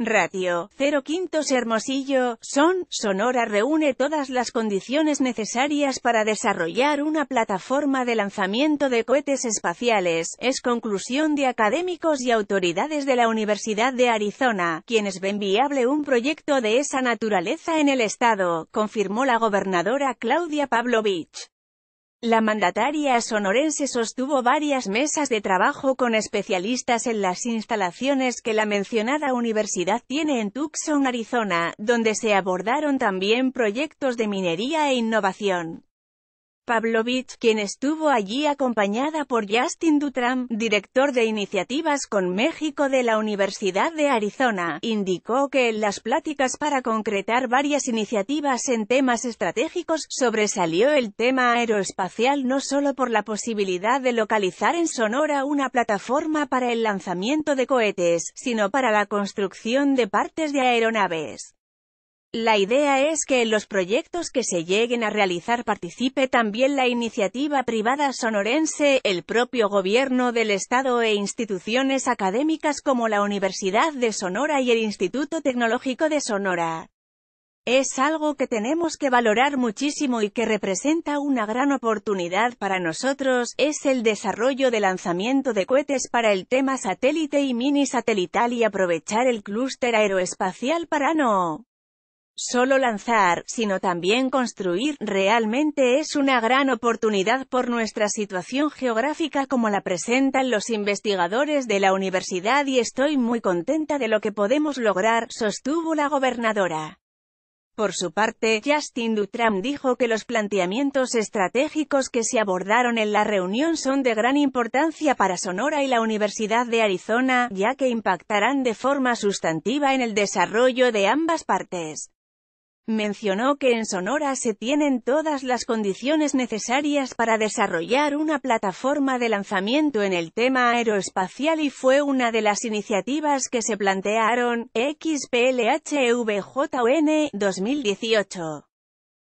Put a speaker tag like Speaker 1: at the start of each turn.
Speaker 1: Ratio, 0 quintos Hermosillo, Son, Sonora reúne todas las condiciones necesarias para desarrollar una plataforma de lanzamiento de cohetes espaciales, es conclusión de académicos y autoridades de la Universidad de Arizona, quienes ven viable un proyecto de esa naturaleza en el estado, confirmó la gobernadora Claudia Pavlovich. La mandataria sonorense sostuvo varias mesas de trabajo con especialistas en las instalaciones que la mencionada universidad tiene en Tucson, Arizona, donde se abordaron también proyectos de minería e innovación. Pavlovich, quien estuvo allí acompañada por Justin Dutram, director de iniciativas con México de la Universidad de Arizona, indicó que en las pláticas para concretar varias iniciativas en temas estratégicos, sobresalió el tema aeroespacial no solo por la posibilidad de localizar en Sonora una plataforma para el lanzamiento de cohetes, sino para la construcción de partes de aeronaves. La idea es que en los proyectos que se lleguen a realizar participe también la iniciativa privada sonorense, el propio gobierno del Estado e instituciones académicas como la Universidad de Sonora y el Instituto Tecnológico de Sonora. Es algo que tenemos que valorar muchísimo y que representa una gran oportunidad para nosotros, es el desarrollo de lanzamiento de cohetes para el tema satélite y mini satelital y aprovechar el clúster aeroespacial para no solo lanzar, sino también construir, realmente es una gran oportunidad por nuestra situación geográfica como la presentan los investigadores de la universidad y estoy muy contenta de lo que podemos lograr, sostuvo la gobernadora. Por su parte, Justin Dutram dijo que los planteamientos estratégicos que se abordaron en la reunión son de gran importancia para Sonora y la Universidad de Arizona, ya que impactarán de forma sustantiva en el desarrollo de ambas partes. Mencionó que en Sonora se tienen todas las condiciones necesarias para desarrollar una plataforma de lanzamiento en el tema aeroespacial y fue una de las iniciativas que se plantearon, XPLHVJN, e 2018.